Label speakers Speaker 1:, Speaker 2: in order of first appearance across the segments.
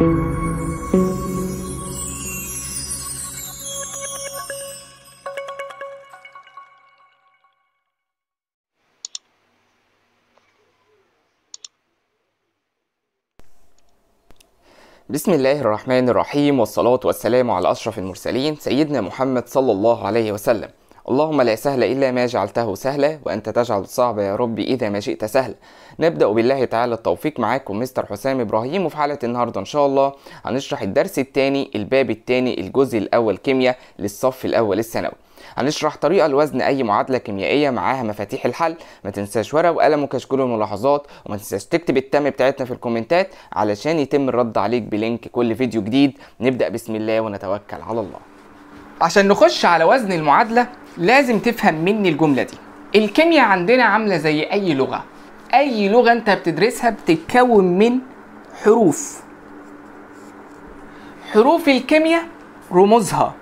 Speaker 1: بسم الله الرحمن الرحيم والصلاة والسلام على أشرف المرسلين سيدنا محمد صلى الله عليه وسلم اللهم لا سهل إلا ما جعلته سهلا وأنت تجعل الصعب يا ربي إذا ما شئت سهلا نبدأ بالله تعالى التوفيق معاكم مستر حسام إبراهيم وفي حلقة النهاردة إن شاء الله هنشرح الدرس الثاني الباب الثاني الجزء الأول كيمياء للصف الأول الثانوي هنشرح طريقة لوزن أي معادلة كيميائية معاها مفاتيح الحل ما تنساش ورقة وقلم وكشكول الملاحظات وما تنساش تكتب التم بتاعتنا في الكومنتات علشان يتم الرد عليك بلينك كل فيديو جديد نبدأ بسم الله ونتوكل على الله عشان نخش على وزن المعادلة لازم تفهم مني الجمله دي الكيمياء عندنا عامله زي اي لغه اي لغه انت بتدرسها بتتكون من حروف حروف الكيمياء رموزها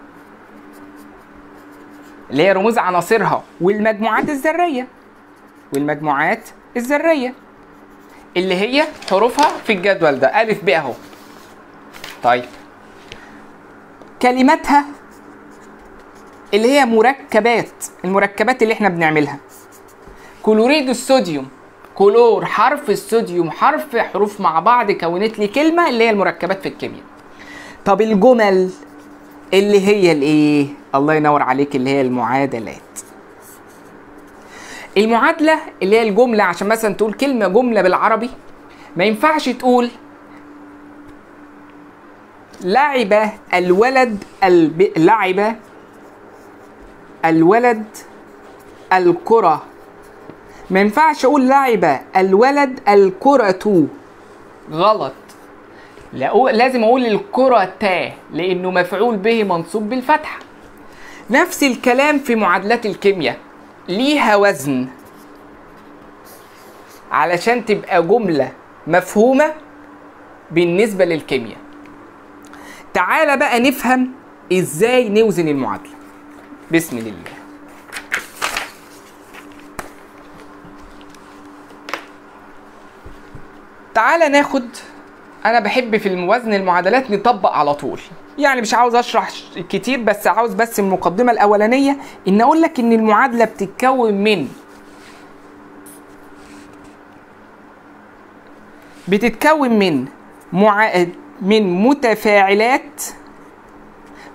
Speaker 1: اللي هي رموز عناصرها والمجموعات الذريه والمجموعات الذريه اللي هي حروفها في الجدول ده أ ب أهو طيب كلماتها اللي هي مركبات المركبات اللي احنا بنعملها كلوريد الصوديوم كلور حرف الصوديوم حرف حروف مع بعض كونت لي كلمه اللي هي المركبات في الكيمياء طب الجمل اللي هي الايه الله ينور عليك اللي هي المعادلات المعادله اللي هي الجمله عشان مثلا تقول كلمه جمله بالعربي ما ينفعش تقول لعب الولد الب... لعب الولد الكرة ما ينفعش اقول لعب الولد الكرة غلط لا لازم اقول الكرة تا لانه مفعول به منصوب بالفتحة نفس الكلام في معادلات الكيمياء ليها وزن علشان تبقى جملة مفهومة بالنسبة للكيمياء تعال بقى نفهم ازاي نوزن المعادلة بسم الله تعالى ناخد انا بحب في الموازنه المعادلات نطبق على طول يعني مش عاوز اشرح كتير بس عاوز بس المقدمه الاولانيه ان اقول لك ان المعادله بتتكون من بتتكون من مع... من متفاعلات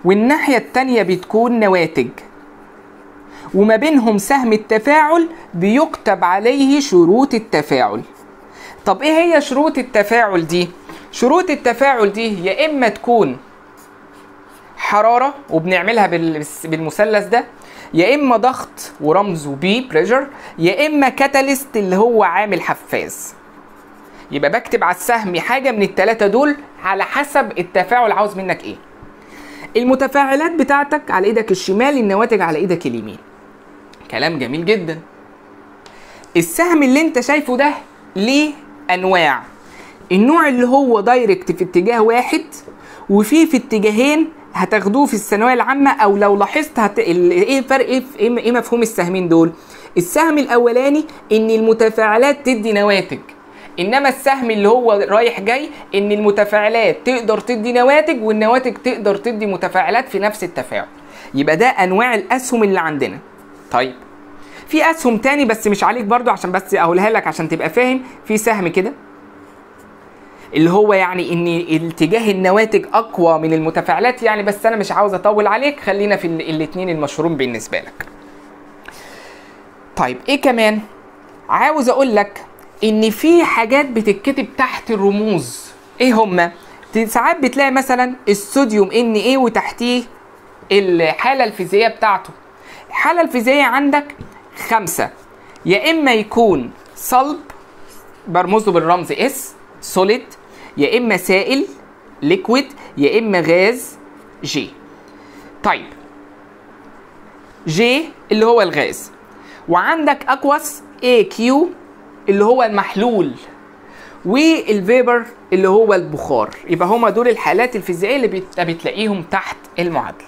Speaker 1: والناحية التانية بتكون نواتج وما بينهم سهم التفاعل بيكتب عليه شروط التفاعل طب ايه هي شروط التفاعل دي شروط التفاعل دي يا اما تكون حراره وبنعملها بالمثلث ده يا اما ضغط ورمزه بي بريجر يا اما كاتاليست اللي هو عامل حفاز يبقى بكتب على السهم حاجه من التلاتة دول على حسب التفاعل عاوز منك ايه المتفاعلات بتاعتك على ايدك الشمال النواتج على ايدك اليمين كلام جميل جدا السهم اللي انت شايفه ده ليه انواع النوع اللي هو دايركت في اتجاه واحد وفيه في اتجاهين هتاخدوه في الثانويه العامه او لو لاحظت هت... ايه فرق إيه, إيه, ايه مفهوم السهمين دول السهم الاولاني ان المتفاعلات تدي نواتج انما السهم اللي هو رايح جاي ان المتفاعلات تقدر تدي نواتج والنواتج تقدر تدي متفاعلات في نفس التفاعل يبقى ده انواع الاسهم اللي عندنا طيب في اسهم تاني بس مش عليك برضو عشان بس اقولها لك عشان تبقى فاهم في سهم كده اللي هو يعني ان اتجاه النواتج اقوى من المتفاعلات يعني بس انا مش عاوز اطول عليك خلينا في الاثنين المشهورين بالنسبه لك طيب ايه كمان عاوز اقول لك ان في حاجات بتتكتب تحت الرموز ايه هما ساعات بتلاقي مثلا الصوديوم ان ايه وتحتيه الحاله الفيزيائيه بتاعته الحاله الفيزيائيه عندك خمسة يا اما يكون صلب برمزه بالرمز اس سوليد يا اما سائل ليكويد يا اما غاز جي طيب جي اللي هو الغاز وعندك اكواس اي كيو اللي هو المحلول والفيبر اللي هو البخار يبقى هما دول الحالات الفيزيائيه اللي بتلاقيهم تحت المعادله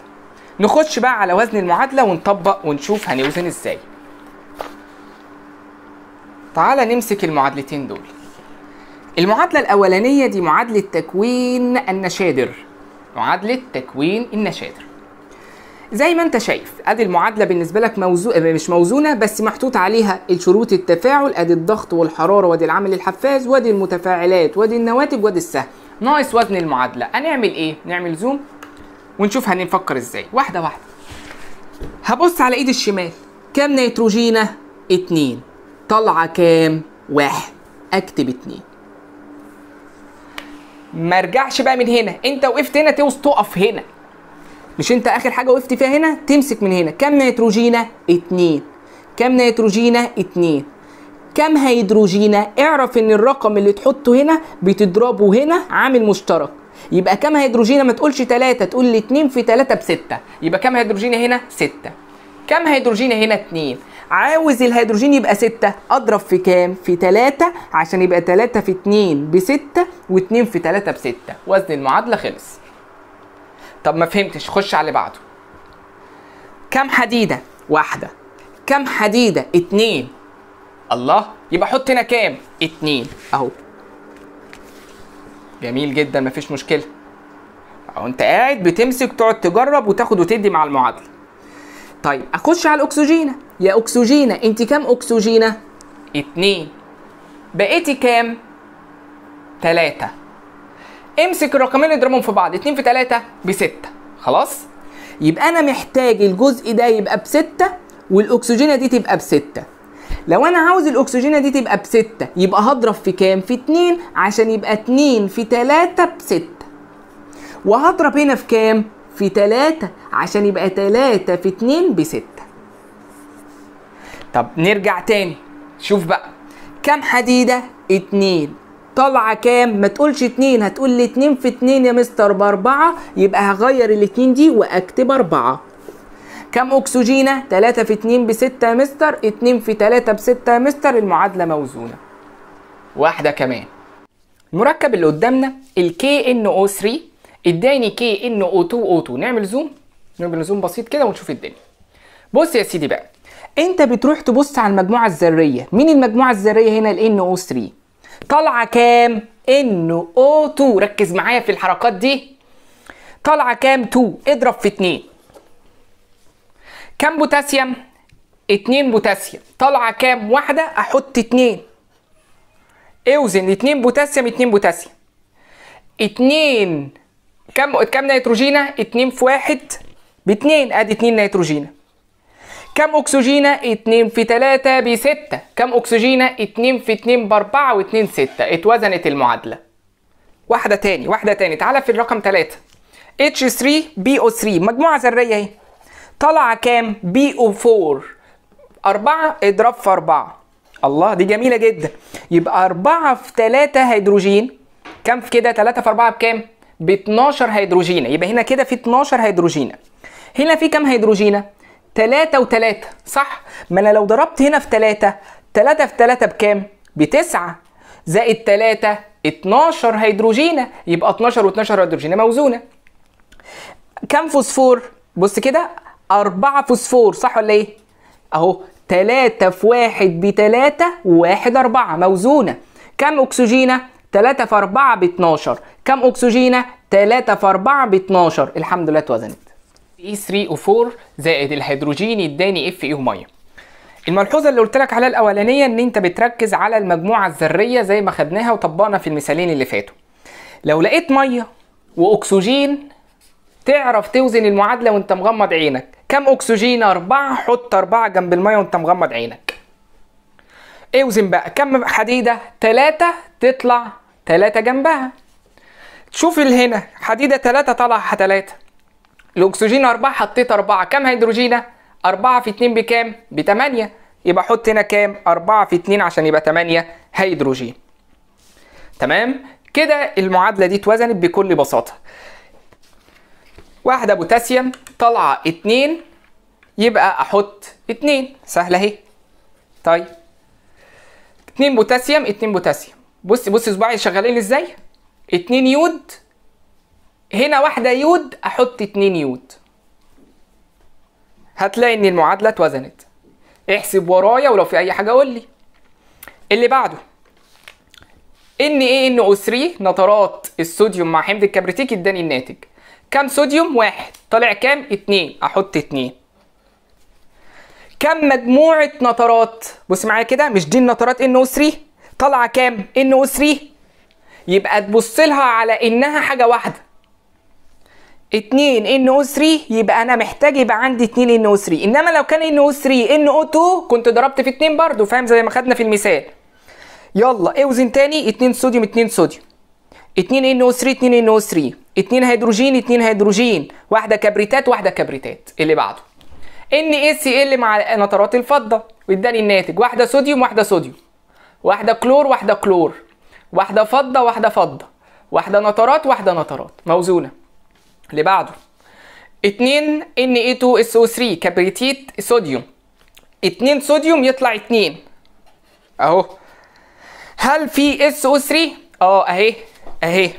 Speaker 1: نخش بقى على وزن المعادله ونطبق ونشوف هنوزن ازاي تعالى نمسك المعادلتين دول المعادله الاولانيه دي معادله تكوين النشادر معادله تكوين النشادر زي ما انت شايف ادي المعادله بالنسبه لك موزو... آه، مش موزونه بس محطوط عليها الشروط التفاعل ادي الضغط والحراره وادي العامل الحفاز وادي المتفاعلات وادي النواتج وادي السهم ناقص وزن المعادله هنعمل ايه نعمل زوم ونشوف هنفكر ازاي واحده واحده هبص على ايد الشمال كام نيتروجينه اتنين طالعه كام واحد اكتب اتنين ما ارجعش بقى من هنا انت وقفت هنا توس تقف هنا مش انت اخر حاجه وقفت فيها هنا تمسك من هنا كام نيتروجينه 2 كام نيتروجينه 2 كام هيدروجينه اعرف ان الرقم اللي تحطه هنا بتضربه هنا عامل مشترك يبقى كام هيدروجينه ما تقولش 3 تقول لي 2 في 3 ب 6 يبقى كام هيدروجينه هنا 6 كام هيدروجينه هنا 2 عاوز الهيدروجين يبقى 6 اضرب في كام في 3 عشان يبقى 3 في 2 ب 6 و2 في 3 ب 6 وزن المعادله خلص طب ما فهمتش خش على اللي بعده كام حديده واحده كام حديده اتنين الله يبقى حط هنا كام اتنين اهو جميل جدا مفيش مشكله اهو انت قاعد بتمسك تقعد تجرب وتاخد وتدي مع المعادله طيب اخش على الاكسجينه يا اكسجينه انت كام اكسجينه اتنين بقيتي كام تلاته امسك الرقمين اضربهم في بعض 2 في 3 ب 6 خلاص يبقى انا محتاج الجزء ده يبقى ب 6 والاكسجينه دي تبقى ب 6 لو انا عاوز الاكسجينه دي تبقى ب 6 يبقى هضرب في كام في 2 عشان يبقى 2 في 3 ب 6 وهضرب هنا في كام في 3 عشان يبقى 3 في 2 ب 6. طب نرجع تاني شوف بقى كام حديدة؟ 2 طالعه كام ما تقولش 2 هتقول لي 2 في 2 يا مستر ب 4 يبقى هغير الاتنين دي واكتب 4 كم اكسجينه 3 في 2 ب 6 يا مستر 2 في 3 ب 6 يا مستر المعادله موزونه واحده كمان المركب اللي قدامنا ال KNO3 اداني KNO2O2 نعمل زوم نعمل زوم بسيط كده ونشوف الدنيا بص يا سيدي بقى انت بتروح تبص على المجموعه الذريه مين المجموعه الذريه هنا ال NO3 طالعه كام؟ انه او 2 ركز معايا في الحركات دي طالعه كام 2 اضرب في 2 كام بوتاسيوم 2 بوتاسيوم طالعه كام واحده احط 2 اوزن 2 بوتاسيوم 2 بوتاسيوم 2 كام كام نيتروجينه 2 في 1 ب 2 ادي 2 نيتروجينه كم اكسجينه 2 في 3 ب 6 كم اكسجينه 2 في 2 ب 4 و2 6 اتوزنت المعادله واحده تاني واحده تاني تعالى في الرقم 3 H3BO3 مجموعه ذريه اهي طلع كام BO4 4 اضرب في 4 الله دي جميله جدا يبقى 4 في 3 هيدروجين كام في كده 3 في 4 بكام ب 12 هيدروجينه يبقى هنا كده في 12 هيدروجينه هنا في كام هيدروجينه 3 و3 صح ما انا لو ضربت هنا في 3 3 في 3 بكام ب 9 زائد 3 12 هيدروجينه يبقى 12 و12 هيدروجينه موزونه كم فوسفور بص كده 4 فوسفور صح ولا ايه اهو 3 في 1 ب 3 و1 4 موزونه كم اكسجينه 3 في 4 ب 12 كم اكسجينه 3 في 4 ب 12 الحمد لله اتوزنت E3O4 زائد الهيدروجين اداني اف اي ميه الملحوظه اللي قلت لك عليها الاولانيه ان انت بتركز على المجموعه الذريه زي ما خدناها وطبقنا في المثالين اللي فاتوا لو لقيت ميه واكسجين تعرف توزن المعادله وانت مغمض عينك كم اكسجين أربعة حط أربعة جنب الميه وانت مغمض عينك اوزن بقى كم حديده تلاتة تطلع تلاتة جنبها تشوف هنا حديده تلاتة طالعه تلاتة الاكسجين 4 حطيت 4 كام هيدروجينه 4 في 2 بكام ب 8 يبقى حط هنا كام 4 في 2 عشان يبقى 8 هيدروجين تمام كده المعادله دي اتوزنت بكل بساطه واحده بوتاسيوم طالعه 2 يبقى احط 2 سهله اهي طيب 2 بوتاسيوم 2 بوتاسيوم بص بص صباعي شغالين ازاي 2 يود هنا واحده يود احط اتنين يود هتلاقي ان المعادله اتوزنت احسب ورايا ولو في اي حاجه قول لي اللي بعده ان ايه ان او 3 نترات الصوديوم مع حمض الكبريتيك اداني الناتج كام صوديوم واحد طالع كام اتنين احط اتنين كم مجموعه نترات بص معايا كده مش دي النترات ان او 3 طالعه كام ان او 3 يبقى تبص لها على انها حاجه واحده 2 ان او 3 يبقى انا محتاج يبقى عندي 2 ان او 3 انما لو كان ان او 3 ان او 2 كنت ضربت في 2 برضه فاهم زي ما خدنا في المثال يلا اوزن تاني 2 صوديوم 2 صوديوم 2 ان او 3 2 ان او 3 2 هيدروجين 2 هيدروجين واحده كبريتات واحده كبريتات اللي بعده ان ال مع نترات الفضه واداني الناتج واحده صوديوم واحده صوديوم واحده كلور واحده كلور واحده فضه واحده فضه واحده نترات واحده نترات موزونه اللي بعده 2 Na2SO3 كبريتيت صوديوم 2 صوديوم يطلع 2 اهو هل في SO3 اه اهي اهي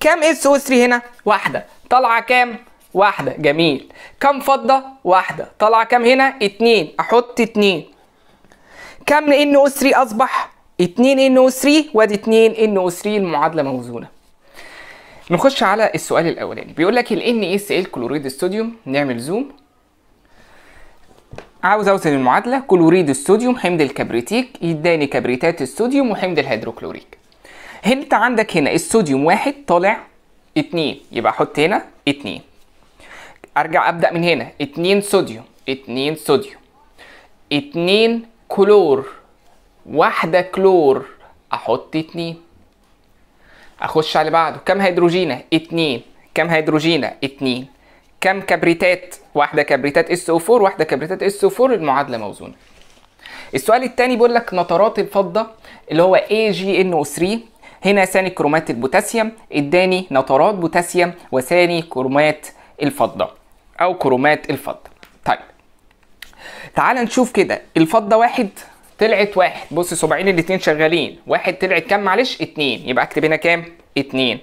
Speaker 1: كام SO3 هنا واحده طالعه كام واحده جميل كام فضه واحده طالعه كام هنا 2 احط 2 كام NO3 اصبح 2 NO3 وادي 2 NO3 المعادله موزونه نخش على السؤال الاولاني بيقول لك ال NaCl كلوريد الصوديوم نعمل زوم عاوز اوصل المعادله كلوريد الصوديوم حمض الكبريتيك يداني كبريتات الصوديوم وحمض الهيدروكلوريك انت عندك هنا الصوديوم واحد طالع اتنين يبقى احط هنا اتنين ارجع ابدا من هنا اتنين صوديوم اتنين صوديوم اتنين كلور واحده كلور احط اتنين اخش على اللي بعده كم هيدروجينه اتنين كم هيدروجينه اتنين كم كبريتات واحده كبريتات اس او 4 واحده كبريتات اس او 4 المعادله موزونه السؤال الثاني بيقول لك نترات الفضه اللي هو اي جي ان او 3 هنا ثاني كرومات البوتاسيوم اداني نترات بوتاسيوم وثاني كرومات الفضه او كرومات الفضه طيب تعال نشوف كده الفضه واحد طلعت واحد بص صبعين الاتنين شغالين واحد طلعت كام معلش اتنين يبقى اكتب هنا كام اتنين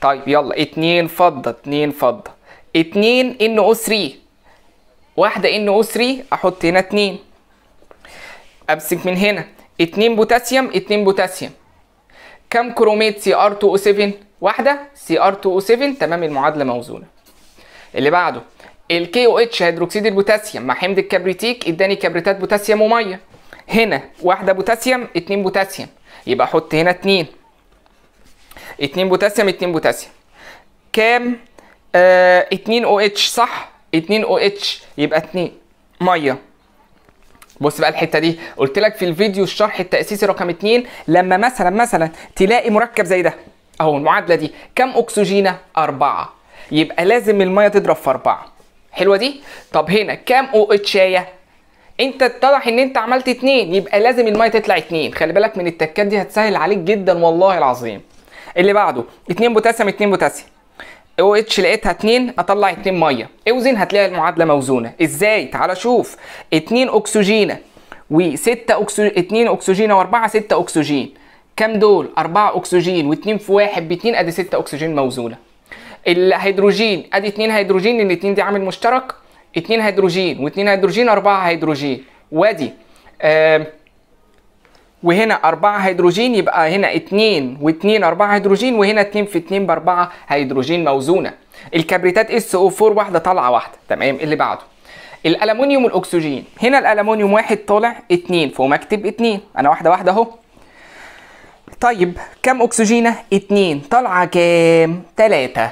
Speaker 1: طيب يلا اتنين فضة اتنين فضة اتنين ان او 3 واحدة ان او 3 احط هنا اتنين امسك من هنا اتنين بوتاسيوم اتنين بوتاسيوم كم كروميت سي ار 2 او 7 واحدة سي ار 2 او 7 تمام المعادلة موزونة اللي بعده الكي او اتش هيدروكسيد البوتاسيوم مع حمض الكبريتيك اداني كبريتات بوتاسيوم وميه هنا واحده بوتاسيوم اتنين بوتاسيوم يبقى احط هنا اتنين اتنين بوتاسيوم اتنين بوتاسيوم كام آه اتنين او اتش صح اتنين او اتش يبقى اتنين ميه بص بقى الحته دي قلت لك في الفيديو الشرح التاسيسي رقم اتنين لما مثلا مثلا تلاقي مركب زي ده اهو المعادله دي كام اكسجينه اربعه يبقى لازم الميه تضرب في اربعه حلوه دي طب هنا كام او OH اتش انت اتضح ان انت عملت اتنين يبقى لازم الميه تطلع اتنين خلي بالك من التكات دي هتسهل عليك جدا والله العظيم اللي بعده اتنين بوتاسيوم اتنين بوتاسيوم او اتش لقيتها 2 اطلع 2 ميه اوزن هتلاقي المعادله موزونه ازاي تعال شوف 2 اكسجينه و6 اكسجين 2 اكسجينه و4 6 اكسجين كام دول 4 اكسجين و2 في واحد ب2 ادي 6 اكسجين موزونه الهيدروجين ادي 2 هيدروجين لان 2 دي عامل مشترك 2 هيدروجين و2 هيدروجين 4 هيدروجين وادي وهنا 4 هيدروجين يبقى هنا 2 و2 4 هيدروجين وهنا 2 في 2 ب 4 هيدروجين موزونه الكبريتات اس او 4 واحده طالعه واحده تمام اللي بعده الالومنيوم والاكسجين هنا الالومنيوم واحد طالع 2 فهو مكتب 2 انا واحده واحده اهو طيب كم اكسجينه 2 طالعه كام 3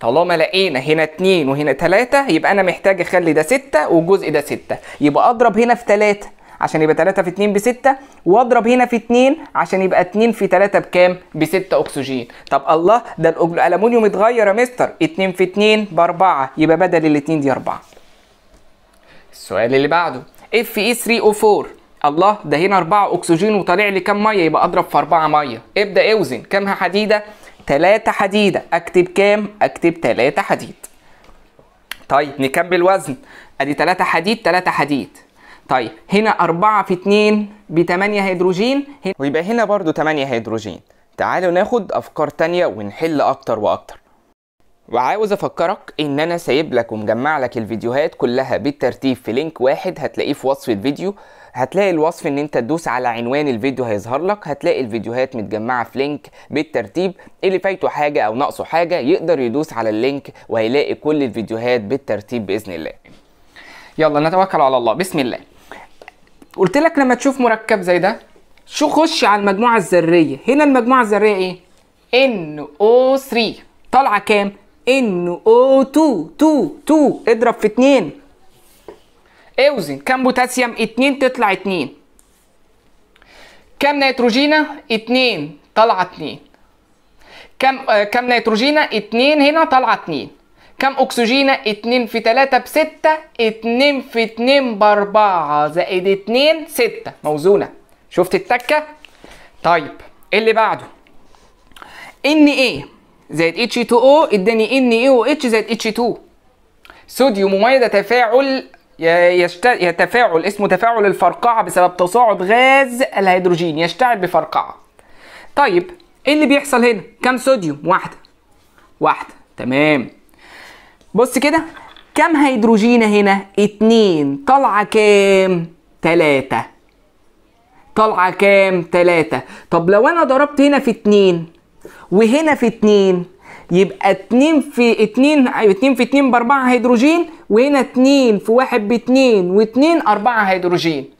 Speaker 1: طالما لقينا هنا 2 وهنا 3 يبقى انا محتاج اخلي ده 6 والجزء ده 6 يبقى اضرب هنا في 3 عشان يبقى 3 في 2 ب 6 واضرب هنا في 2 عشان يبقى 2 في 3 بكام؟ ب 6 اكسجين طب الله ده الالومنيوم اتغير يا مستر 2 في 2 ب 4 يبقى بدل ال 2 دي 4 السؤال اللي بعده اف اي 3 او 4 الله ده هنا 4 اكسجين وطالع لي كام ميه يبقى اضرب في 4 ميه ابدا اوزن كامها حديده 3 حديدة اكتب كام؟ اكتب 3 حديد طيب نكمل وزن ادي 3 حديد 3 حديد طيب هنا 4 في 2 ب 8 هيدروجين هنا. ويبقى هنا برضو 8 هيدروجين تعالوا ناخد افكار تانية ونحل اكتر واكتر وعاوز افكرك ان انا سايب لك ومجمع لك الفيديوهات كلها بالترتيب في لينك واحد هتلاقيه في وصف الفيديو هتلاقي الوصف ان انت تدوس على عنوان الفيديو هيظهر لك هتلاقي الفيديوهات متجمعه في لينك بالترتيب اللي فايته حاجه او ناقصه حاجه يقدر يدوس على اللينك وهيلاقي كل الفيديوهات بالترتيب باذن الله يلا نتوكل على الله بسم الله قلت لك لما تشوف مركب زي ده شو خش على المجموعه الذريه هنا المجموعه الذريه ايه NO3 طالعه كام NO2 2 2 اضرب في 2 اوزن كام بوتاسيوم 2 تطلع 2 كام نيتروجينا 2 طالعه 2 كام آه كام نيتروجينا 2 هنا طالعه 2 كام اكسجينا 2 في 3 ب 6 2 في 2 ب 4 زائد 2 6 موزونه شفت التكه طيب اللي بعده ان ايه زائد اتش 2 او اداني ان اي او اتش زائد اتش 2 صوديوم ميه ده تفاعل يشت... يتفاعل اسمه تفاعل الفرقعة بسبب تصاعد غاز الهيدروجين يشتعل بفرقعة طيب ايه اللي بيحصل هنا كم صوديوم واحدة واحدة تمام بص كده كم هيدروجين هنا اتنين طالعة كام تلاتة طالعة كام تلاتة طب لو انا ضربت هنا في اتنين وهنا في اتنين يبقى 2 في 2 2 أيوة، في 2 ب 4 هيدروجين وهنا 2 في 1 ب 2 و2 4 هيدروجين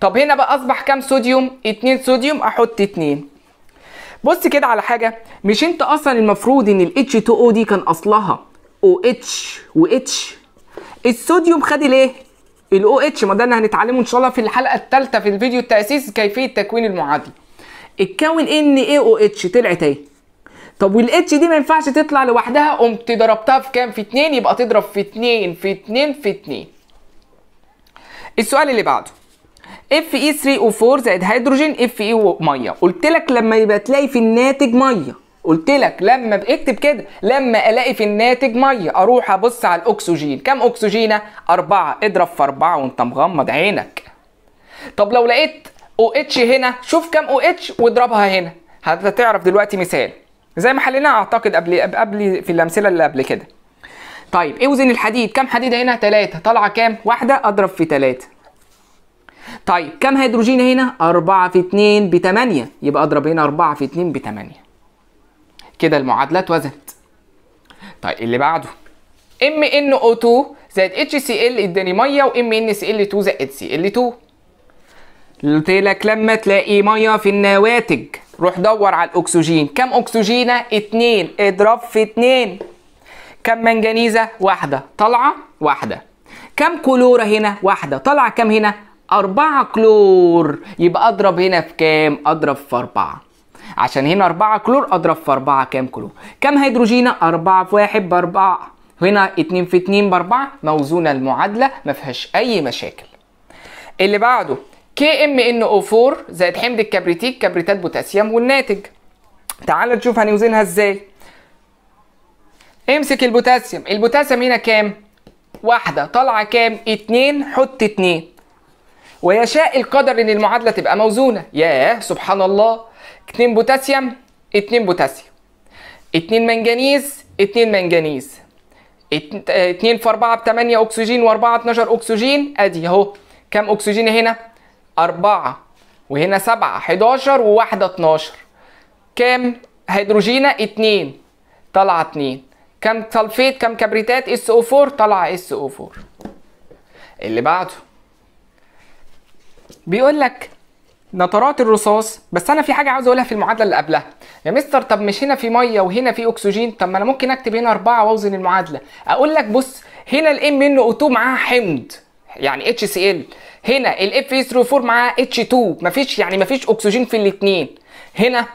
Speaker 1: طب هنا بقى اصبح كام صوديوم 2 صوديوم احط 2 بص كده على حاجه مش انت اصلا المفروض ان ال H2O دي كان اصلها OH و H الصوديوم خد الايه ال OH ما ده اللي هنتعلمه ان شاء الله في الحلقه الثالثه في الفيديو التاسيس كيفيه تكوين المعادله اتكون ان اي او اتش طلعت ايه طب والاتش دي ما ينفعش تطلع لوحدها قمت ضربتها في كام في 2 يبقى تضرب في 2 في 2 في 2 السؤال اللي بعده اف اي 3 او 4 زائد هيدروجين اف اي ميه قلت لك لما يبقى تلاقي في الناتج ميه قلت لك لما اكتب كده لما الاقي في الناتج ميه اروح ابص على الاكسجين كم اكسجينه أربعة اضرب في أربعة وانت مغمض عينك طب لو لقيت او OH اتش هنا شوف كم او OH اتش واضربها هنا هتعرف دلوقتي مثال زي ما حليناها اعتقد قبل قبل في الامثله اللي قبل كده طيب اوزن الحديد كام حديد هنا 3 طالعه كام واحده اضرب في 3 طيب كام هيدروجين هنا 4 في 2 ب 8 يبقى اضرب هنا 4 في 2 ب 8 كده المعادله اتوزنت طيب اللي بعده ام ان او 2 زائد اتش سي ال اداني ميه وام ان سي ال 2 زائد سي ال 2 قلت لك لما تلاقي ميه في النواتج روح دور على الاكسجين كم اكسجينه اتنين اضرب في اتنين كم منجنيزه واحده طالعه واحده كم كلوره هنا واحده طالعه كم هنا أربعة كلور يبقى أضرب هنا في كام؟ أضرب في أربعة عشان هنا أربعة كلور أضرب في أربعة كام كلور؟ كم هيدروجينة؟ أربعة في واحد بأربعة هنا اتنين في اتنين بأربعة موزونة المعادلة ما فيهاش أي مشاكل اللي بعده كي ام ان او 4 زائد حمض الكبريتيك كبريتات بوتاسيوم والناتج تعال نشوف هنوزنها ازاي امسك البوتاسيوم البوتاسيوم هنا كام واحده طالعه كام 2 حط 2 ويشاء القدر ان المعادله تبقى موزونه ياه سبحان الله 2 بوتاسيوم 2 بوتاسيوم 2 منجنيز 2 منجنيز 2 في 4 ب 8 اكسجين و4 12 اكسجين ادي اهو كام اكسجين هنا أربعة وهنا سبعة 11 وواحدة 12 كام هيدروجينة اتنين طالعة اتنين كم سلفيت كم كبريتات اس او 4 طالعة اس او 4 اللي بعده بيقول لك نترات الرصاص بس انا في حاجه عاوز اقولها في المعادله اللي قبلها يا مستر طب مش هنا في ميه وهنا في اكسجين طب ما انا ممكن اكتب هنا اربعه واوزن المعادله اقول لك بص هنا الام منه او 2 معاها حمض يعني اتش سي ال هنا الاف اي 4 معاه اتش 2 مفيش يعني مفيش اكسجين في الاثنين هنا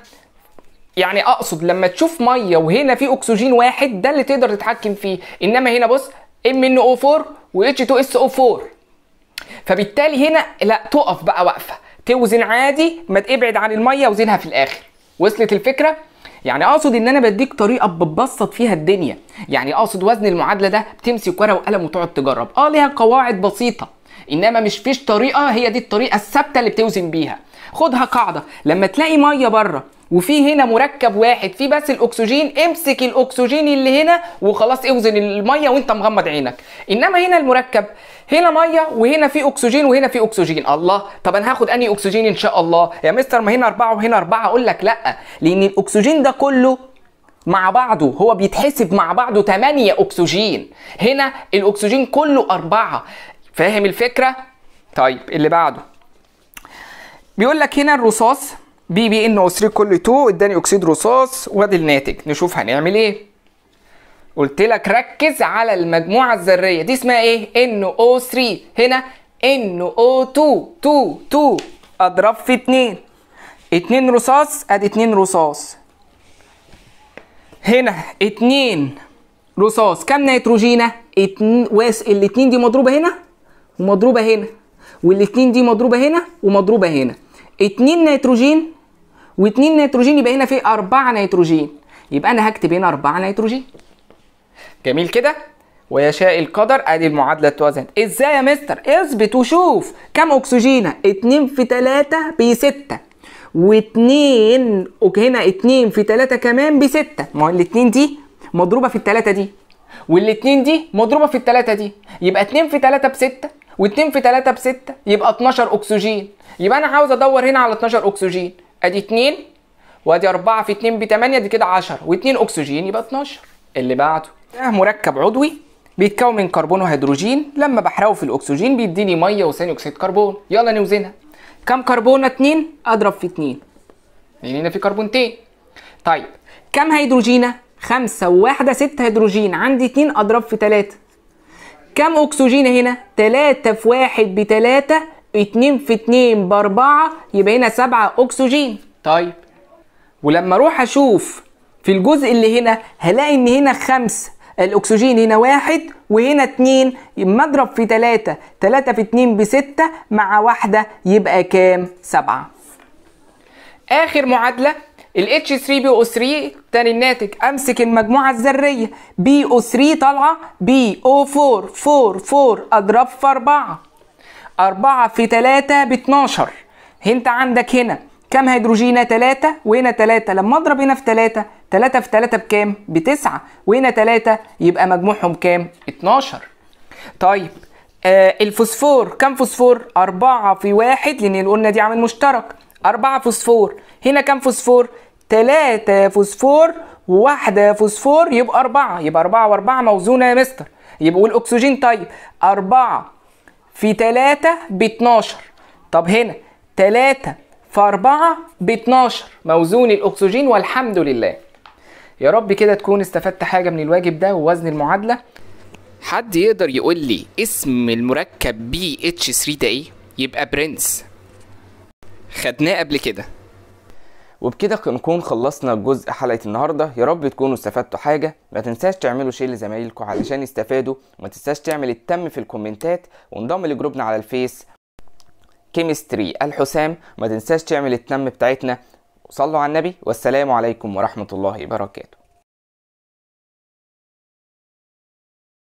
Speaker 1: يعني اقصد لما تشوف ميه وهنا في اكسجين واحد ده اللي تقدر تتحكم فيه انما هنا بص ام ان او 4 و اتش 2 اس او 4 فبالتالي هنا لا تقف بقى واقفه توزن عادي ما تبعد عن الميه وزنها في الاخر وصلت الفكره يعني اقصد ان انا بديك طريقه ببسط فيها الدنيا يعني اقصد وزن المعادله ده بتمسك ورقه وقلم وتقعد تجرب اه ليها قواعد بسيطه انما مش فيش طريقه هي دي الطريقه الثابته اللي بتوزن بيها خدها قاعده لما تلاقي ميه بره وفي هنا مركب واحد في بس الاكسجين امسك الاكسجين اللي هنا وخلاص اوزن الميه وانت مغمض عينك انما هنا المركب هنا ميه وهنا في اكسجين وهنا في اكسجين الله طب انا هاخد انهي اكسجين ان شاء الله يا مستر ما هنا اربعه وهنا اربعه اقول لك لا لان الاكسجين ده كله مع بعضه هو بيتحسب مع بعضه 8 اكسجين هنا الاكسجين كله أربعة فاهم الفكرة؟ طيب اللي بعده بيقول لك هنا الرصاص بي بي ان او 3 كل 2 اداني اكسيد رصاص وادي الناتج نشوف هنعمل ايه قلت لك ركز على المجموعه الذريه دي اسمها ايه ان او 3 هنا ان او 2 2 2 اضرب في 2 2 رصاص ادي 2 رصاص هنا 2 رصاص كام نيتروجينه اتنين واس الاتنين دي مضروبه هنا ومضروبه هنا والاتنين دي مضروبه هنا ومضروبه هنا اتنين نيتروجين و2 نيتروجين يبقى هنا في 4 نيتروجين يبقى انا هكتب هنا 4 نيتروجين جميل كده ويشاء القدر ادي المعادله اتوزنت ازاي يا مستر اثبت وشوف كم اكسجينه 2 في 3 ب 6 و2 هنا 2 في 3 كمان ب 6 ما هو الاثنين دي مضروبه في الثلاثه دي والاثنين دي مضروبه في الثلاثه دي يبقى 2 في 3 ب 6 و2 في 3 ب 6 يبقى 12 اكسجين يبقى انا عاوز ادور هنا على 12 اكسجين ادي 2 وادي 4 في 2 ب 8 دي كده 10 و2 اكسجين يبقى 12 اللي بعده ده مركب عضوي بيتكون من كربون وهيدروجين لما بحرقه في الاكسجين بيديني ميه وثاني اكسيد كربون يلا نوزنها كم كربونه 2 اضرب في 2 يعني هنا في كربونتين طيب كم هيدروجينه 5 و1 6 هيدروجين عندي 2 اضرب في 3 كم اكسجين هنا 3 في 1 ب 3 2 في 2 ب 4 يبقى هنا 7 اكسجين. طيب ولما اروح اشوف في الجزء اللي هنا هلاقي ان هنا 5 الاكسجين هنا 1 وهنا 2 اضرب في 3 3 في 2 ب 6 مع واحده يبقى كام؟ 7. اخر معادله ال H3PO3 تاني الناتج امسك المجموعه الذريه بي او 3 طالعه بي او 4 4 4 اضرب في 4. 4 في 3 ب 12 انت عندك هنا كم هيدروجين 3 وهنا 3 لما اضرب هنا في 3 3 في 3 بكام ب 9 وهنا 3 يبقى مجموعهم كام 12 طيب آه الفوسفور كم فوسفور 4 في 1 لان قلنا دي عامل مشترك 4 فوسفور هنا كم فوسفور 3 فوسفور وواحدة فوسفور يبقى أربعة يبقى أربعة وأربعة موزونة يا مستر يبقى والأكسجين طيب أربعة في 3 ب 12 طب هنا 3 في 4 ب 12 موزون الاكسجين والحمد لله يا رب كده تكون استفدت حاجه من الواجب ده ووزن المعادله حد يقدر يقول لي اسم المركب بي اتش 3 ده ايه يبقى برنس خدناه قبل كده وبكده نكون خلصنا جزء حلقه النهارده يا رب تكونوا استفدتوا حاجه ما تنساش تعملوا شير لزمايلكم علشان يستفادوا وما تنساش تعمل التم في الكومنتات وانضم لجروبنا على الفيس كيمستري الحسام ما تنساش تعمل التم بتاعتنا صلوا على النبي والسلام عليكم ورحمه الله وبركاته